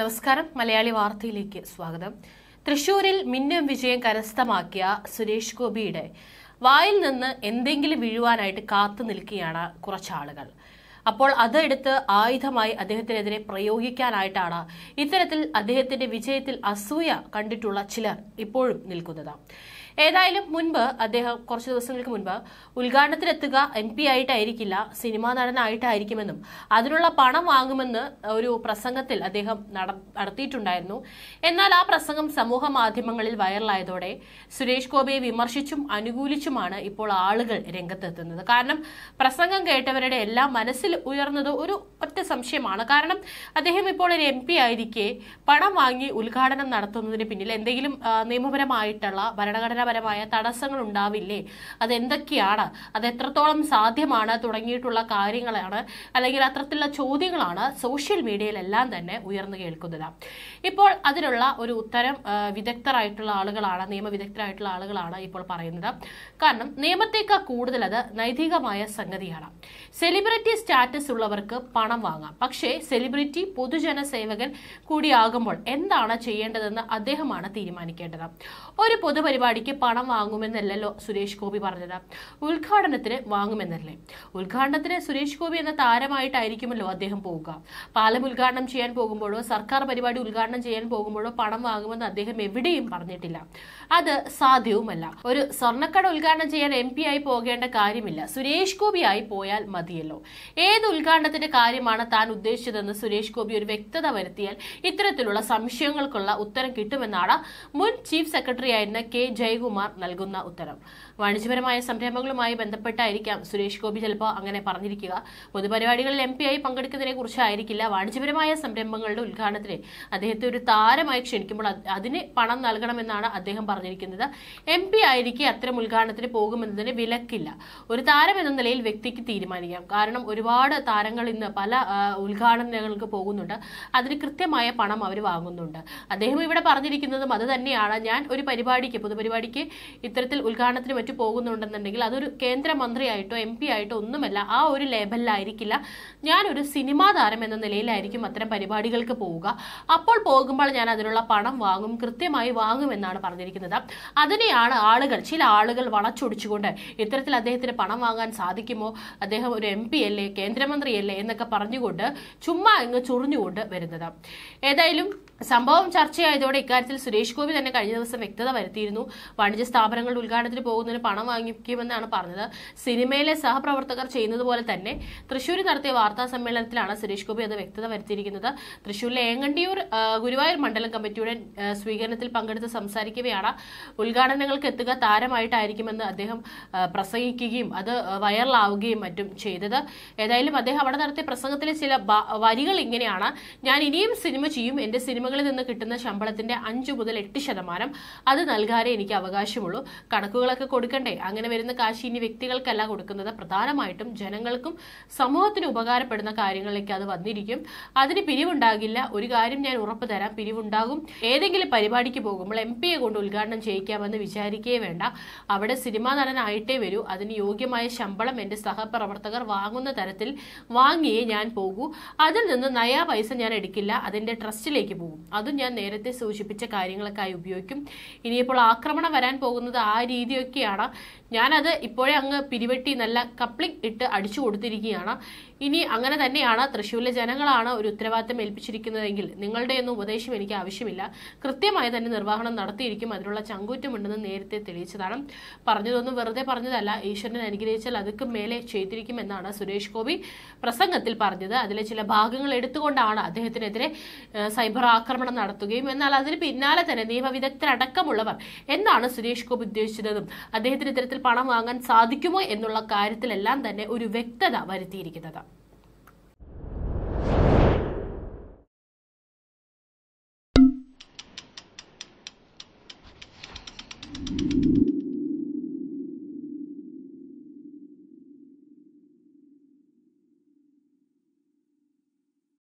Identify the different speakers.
Speaker 1: നമസ്കാരം മലയാളി വാർത്തയിലേക്ക് സ്വാഗതം തൃശൂരിൽ മിന്നം വിജയം കരസ്ഥമാക്കിയ സുരേഷ് ഗോപിയുടെ വായിൽ നിന്ന് എന്തെങ്കിലും വീഴുവാനായിട്ട് കാത്തു നിൽക്കുകയാണ് കുറച്ചാളുകൾ അപ്പോൾ അതെടുത്ത് ആയുധമായി അദ്ദേഹത്തിനെതിരെ പ്രയോഗിക്കാനായിട്ടാണ് ഇത്തരത്തിൽ അദ്ദേഹത്തിന്റെ വിജയത്തിൽ അസൂയ കണ്ടിട്ടുള്ള ചിലർ ഇപ്പോഴും നിൽക്കുന്നത് ഏതായാലും മുൻപ് അദ്ദേഹം കുറച്ച് ദിവസങ്ങൾക്ക് മുൻപ് ഉദ്ഘാടനത്തിലെത്തുക എം പി ആയിട്ടായിരിക്കില്ല സിനിമാ നടനായിട്ടായിരിക്കുമെന്നും അതിനുള്ള പണം വാങ്ങുമെന്ന് ഒരു പ്രസംഗത്തിൽ അദ്ദേഹം നടത്തിയിട്ടുണ്ടായിരുന്നു എന്നാൽ ആ പ്രസംഗം സമൂഹ മാധ്യമങ്ങളിൽ വൈറലായതോടെ സുരേഷ് ഗോപിയെ വിമർശിച്ചും അനുകൂലിച്ചുമാണ് ഇപ്പോൾ ആളുകൾ രംഗത്തെത്തുന്നത് കാരണം പ്രസംഗം കേട്ടവരുടെ എല്ലാം മനസ്സിൽ ഉയർന്നത് ഒരു ഒറ്റ സംശയമാണ് കാരണം അദ്ദേഹം ഇപ്പോൾ ഒരു എം പി ആയിരിക്കെ പണം വാങ്ങി ഉദ്ഘാടനം നടത്തുന്നതിന് പിന്നിൽ എന്തെങ്കിലും നിയമപരമായിട്ടുള്ള ഭരണഘടനാ അടിസ്ഥാനപരമായ തടസ്സങ്ങൾ ഉണ്ടാവില്ലേ അതെന്തൊക്കെയാണ് അത് എത്രത്തോളം സാധ്യമാണ് തുടങ്ങിയിട്ടുള്ള കാര്യങ്ങളാണ് അല്ലെങ്കിൽ അത്തരത്തിലുള്ള ചോദ്യങ്ങളാണ് സോഷ്യൽ മീഡിയയിലെല്ലാം തന്നെ ഉയർന്നു കേൾക്കുന്നത് ഇപ്പോൾ അതിനുള്ള ഒരു ഉത്തരം വിദഗ്ധരായിട്ടുള്ള ആളുകളാണ് നിയമവിദഗ്ധരായിട്ടുള്ള ആളുകളാണ് ഇപ്പോൾ പറയുന്നത് കാരണം നിയമത്തേക്കാൾ കൂടുതൽ അത് നൈതികമായ സംഗതിയാണ് സെലിബ്രിറ്റി സ്റ്റാറ്റസ് ഉള്ളവർക്ക് പണം വാങ്ങാം പക്ഷേ സെലിബ്രിറ്റി പൊതുജന സേവകൻ കൂടിയാകുമ്പോൾ എന്താണ് ചെയ്യേണ്ടതെന്ന് അദ്ദേഹമാണ് തീരുമാനിക്കേണ്ടത് ഒരു പൊതുപരിപാടിക്ക് പണം വാങ്ങുമെന്നല്ലല്ലോ സുരേഷ് ഗോപി പറഞ്ഞത് ഉദ്ഘാടനത്തിന് വാങ്ങുമെന്നല്ലേ ഉദ്ഘാടനത്തിന് സുരേഷ് ഗോപി എന്ന താരമായിട്ടായിരിക്കുമല്ലോ അദ്ദേഹം പോവുക പാലം ഉദ്ഘാടനം ചെയ്യാൻ പോകുമ്പോഴോ സർക്കാർ പരിപാടി ഉദ്ഘാടനം ചെയ്യാൻ പോകുമ്പോഴോ പണം വാങ്ങുമെന്ന് അദ്ദേഹം എവിടെയും പറഞ്ഞിട്ടില്ല അത് സാധ്യവുമല്ല ഒരു സ്വർണ്ണക്കട ഉദ്ഘാടനം ചെയ്യാൻ എം പി ആയി പോകേണ്ട കാര്യമില്ല സുരേഷ് ഗോപി ആയി പോയാൽ മതിയല്ലോ ഏത് ഉദ്ഘാടനത്തിന്റെ കാര്യമാണ് താൻ ഉദ്ദേശിച്ചതെന്ന് സുരേഷ് ഗോപി ഒരു വ്യക്തത വരുത്തിയാൽ ഇത്തരത്തിലുള്ള സംശയങ്ങൾക്കുള്ള ഉത്തരം കിട്ടുമെന്നാണ് മുൻ ചീഫ് സെക്രട്ടറി ആയിരുന്ന കെ ജയകുമാർ കുമാർ നൽകുന്ന ഉത്തരവ് വാണിജ്യപരമായ സംരംഭങ്ങളുമായി ബന്ധപ്പെട്ടായിരിക്കാം സുരേഷ് ഗോപി ചിലപ്പോൾ അങ്ങനെ പറഞ്ഞിരിക്കുക പൊതുപരിപാടികളിൽ എം ആയി പങ്കെടുക്കുന്നതിനെ കുറിച്ചായിരിക്കില്ല വാണിജ്യപരമായ സംരംഭങ്ങളുടെ ഉദ്ഘാടനത്തിന് അദ്ദേഹത്തെ ഒരു താരമായി ക്ഷണിക്കുമ്പോൾ അതിന് പണം നൽകണമെന്നാണ് അദ്ദേഹം പറഞ്ഞിരിക്കുന്നത് എം പി ആയിരിക്കെ അത്തരം ഉദ്ഘാടനത്തിന് പോകുമെന്നതിന് വിലക്കില്ല ഒരു താരം എന്ന നിലയിൽ വ്യക്തിക്ക് തീരുമാനിക്കാം കാരണം ഒരുപാട് താരങ്ങൾ ഇന്ന് പല ഉദ്ഘാടനങ്ങൾക്ക് പോകുന്നുണ്ട് അതിന് കൃത്യമായ പണം അവർ വാങ്ങുന്നുണ്ട് അദ്ദേഹം ഇവിടെ പറഞ്ഞിരിക്കുന്നതും അത് തന്നെയാണ് ഞാൻ ഒരു പരിപാടിക്ക് പൊതുപരിപാടിക്ക് ജോലിക്ക് ഇത്തരത്തിൽ ഉദ്ഘാടനത്തിന് മറ്റു പോകുന്നുണ്ടെന്നുണ്ടെങ്കിൽ അതൊരു കേന്ദ്രമന്ത്രിയായിട്ടോ എം പി ആയിട്ടോ ഒന്നുമല്ല ആ ഒരു ലേബലിലായിരിക്കില്ല ഞാനൊരു സിനിമാ താരം എന്ന നിലയിലായിരിക്കും അത്തരം പരിപാടികൾക്ക് പോവുക അപ്പോൾ പോകുമ്പോൾ ഞാൻ അതിനുള്ള പണം വാങ്ങും കൃത്യമായി വാങ്ങുമെന്നാണ് പറഞ്ഞിരിക്കുന്നത് അതിനെയാണ് ആളുകൾ ചില ആളുകൾ വളച്ചൊടിച്ചുകൊണ്ട് ഇത്തരത്തിൽ അദ്ദേഹത്തിന് പണം വാങ്ങാൻ സാധിക്കുമോ അദ്ദേഹം ഒരു എം പി അല്ലേ കേന്ദ്രമന്ത്രിയല്ലേ എന്നൊക്കെ പറഞ്ഞുകൊണ്ട് ചുമ്മാ അങ്ങ് ചൊറിഞ്ഞുകൊണ്ട് വരുന്നത് ഏതായാലും സംഭവം ചർച്ചയായതോടെ ഇക്കാര്യത്തിൽ സുരേഷ് ഗോപി തന്നെ കഴിഞ്ഞ ദിവസം വ്യക്തത വരുത്തിയിരുന്നു വാണിജ്യ സ്ഥാപനങ്ങളുടെ ഉദ്ഘാടനത്തിന് പോകുന്നതിന് പണം വാങ്ങിക്കുമെന്നാണ് പറഞ്ഞത് സിനിമയിലെ സഹപ്രവർത്തകർ ചെയ്യുന്നത് പോലെ തന്നെ തൃശ്ശൂരിൽ നടത്തിയ വാർത്താ സമ്മേളനത്തിലാണ് സുരേഷ് ഗോപി അത് വ്യക്തത വരുത്തിയിരിക്കുന്നത് തൃശ്ശൂരിലെ ഏങ്ങണ്ടിയൂർ ഗുരുവായൂർ മണ്ഡലം കമ്മിറ്റിയുടെ സ്വീകരണത്തിൽ പങ്കെടുത്ത് സംസാരിക്കുകയാണ് ഉദ്ഘാടനങ്ങൾക്ക് എത്തുക താരമായിട്ടായിരിക്കുമെന്ന് അദ്ദേഹം പ്രസംഗിക്കുകയും അത് വൈറലാവുകയും മറ്റും ചെയ്തത് ഏതായാലും അദ്ദേഹം അവിടെ നടത്തിയ പ്രസംഗത്തിലെ ചില വരികൾ ഇങ്ങനെയാണ് ഞാൻ ഇനിയും സിനിമ ചെയ്യും എൻ്റെ സിനിമ ഉടമകളിൽ നിന്ന് കിട്ടുന്ന ശമ്പളത്തിന്റെ അഞ്ചു മുതൽ എട്ട് ശതമാനം അത് നൽകാനേ എനിക്ക് അവകാശമുള്ളൂ കണക്കുകളൊക്കെ കൊടുക്കണ്ടേ അങ്ങനെ വരുന്ന കാശ് ഇനി വ്യക്തികൾക്കല്ല കൊടുക്കുന്നത് പ്രധാനമായിട്ടും ജനങ്ങൾക്കും സമൂഹത്തിന് ഉപകാരപ്പെടുന്ന കാര്യങ്ങളിലേക്ക് അത് വന്നിരിക്കും അതിന് പിരിവുണ്ടാകില്ല ഒരു കാര്യം ഞാൻ ഉറപ്പ് തരാം പിരിവുണ്ടാകും ഏതെങ്കിലും പരിപാടിക്ക് പോകുമ്പോൾ എം പിയെ കൊണ്ട് ഉദ്ഘാടനം ചെയ്യിക്കാമെന്ന് വിചാരിക്കേ വേണ്ട അവിടെ സിനിമാ നടനായിട്ടേ വരൂ അതിന് യോഗ്യമായ ശമ്പളം എന്റെ സഹപ്രവർത്തകർ വാങ്ങുന്ന തരത്തിൽ വാങ്ങിയേ ഞാൻ പോകൂ അതിൽ നിന്ന് നയാ പൈസ ഞാൻ എടുക്കില്ല അതിന്റെ ട്രസ്റ്റിലേക്ക് പോകും പോകും അതും ഞാൻ നേരത്തെ സൂചിപ്പിച്ച കാര്യങ്ങളൊക്കെ ഉപയോഗിക്കും ഇനിയിപ്പോൾ ആക്രമണം വരാൻ പോകുന്നത് ആ രീതിയൊക്കെയാണ് ഞാനത് ഇപ്പോഴേ അങ്ങ് പിരിവെട്ടി നല്ല കപ്ലിംഗ് ഇട്ട് അടിച്ചു കൊടുത്തിരിക്കുകയാണ് ഇനി അങ്ങനെ തന്നെയാണ് തൃശ്ശൂരിലെ ജനങ്ങളാണ് ഒരു ഉത്തരവാദിത്തം ഏൽപ്പിച്ചിരിക്കുന്നതെങ്കിൽ നിങ്ങളുടെയൊന്നും ഉപദേശം എനിക്ക് ആവശ്യമില്ല കൃത്യമായി തന്നെ നിർവ്വഹണം നടത്തിയിരിക്കും അതിനുള്ള ചങ്കൂറ്റമുണ്ടെന്ന് നേരത്തെ തെളിയിച്ചതാണ് പറഞ്ഞതൊന്നും വെറുതെ പറഞ്ഞതല്ല ഈശ്വരനെ അനുഗ്രഹിച്ചാൽ അതൊക്കെ മേലെ ചെയ്തിരിക്കുമെന്നാണ് സുരേഷ് ഗോപി പ്രസംഗത്തിൽ പറഞ്ഞത് അതിലെ ചില ഭാഗങ്ങൾ എടുത്തുകൊണ്ടാണ് അദ്ദേഹത്തിനെതിരെ സൈബർ ആക്രമണം നടത്തുകയും എന്നാൽ അതിന് പിന്നാലെ തന്നെ നിയമവിദഗ്ധരടക്കമുള്ളവർ എന്നാണ് സുരേഷ് ഗോപി ഉദ്ദേശിച്ചതെന്നും അദ്ദേഹത്തിന് ഇത്തരത്തിൽ പണം വാങ്ങാൻ സാധിക്കുമോ എന്നുള്ള കാര്യത്തിലെല്ലാം തന്നെ ഒരു വ്യക്തത വരുത്തിയിരിക്കുന്നത്